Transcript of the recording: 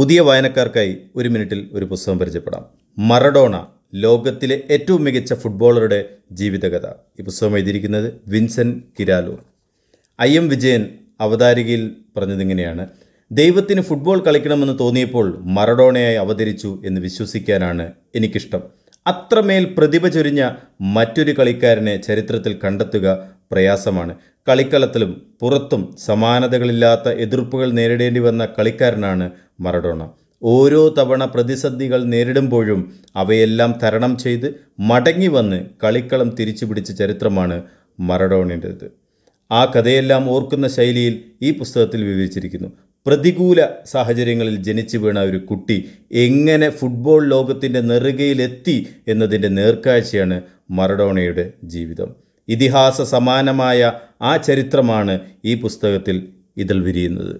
പുതിയ വായനക്കാർക്കായി ഒരു മിനിറ്റിൽ ഒരു പുസ്തകം പരിചയപ്പെടാം മറഡോണ ലോകത്തിലെ ഏറ്റവും മികച്ച ഫുട്ബോളറുടെ ജീവിതകഥ ഈ പുസ്തകം എഴുതിയിരിക്കുന്നത് Vincent Kiraloor I M Vijayan അവതാരികയിൽ പറഞ്ഞതിങ്ങനെയാണ് ദൈവത്തിന് ഫുട്ബോൾ കളിക്കണമെന്ന് തോന്നിയപ്പോൾ മറഡോണയായി അവതരിച്ചു എന്ന് വിശ്വസിക്കാനാണ് എനിക്കിഷ്ടം അത്രമേൽ പ്രതിഭ ചൊരിഞ്ഞ മറ്റൊരു കളിക്കാരനെ ചരിത്രത്തിൽ കണ്ടെത്തുക പ്രയാസമാണ് കളിക്കളത്തിലും പുറത്തും സമാനതകളില്ലാത്ത എതിർപ്പുകൾ നേരിടേണ്ടി വന്ന കളിക്കാരനാണ് മറഡോണ ഓരോ തവണ പ്രതിസന്ധികൾ നേരിടുമ്പോഴും അവയെല്ലാം തരണം ചെയ്ത് മടങ്ങി വന്ന് കളിക്കളം തിരിച്ചു പിടിച്ച ചരിത്രമാണ് മറഡോണിൻ്റേത് ആ കഥയെല്ലാം ഓർക്കുന്ന ശൈലിയിൽ ഈ പുസ്തകത്തിൽ വിവരിച്ചിരിക്കുന്നു പ്രതികൂല സാഹചര്യങ്ങളിൽ ജനിച്ചു വീണ ഒരു കുട്ടി എങ്ങനെ ഫുട്ബോൾ ലോകത്തിൻ്റെ നെറുകയിലെത്തി എന്നതിൻ്റെ നേർക്കാഴ്ചയാണ് മറഡോണയുടെ ജീവിതം ഇതിഹാസ സമാനമായ ആ ചരിത്രമാണ് ഈ പുസ്തകത്തിൽ ഇതിൽ വിരിയുന്നത്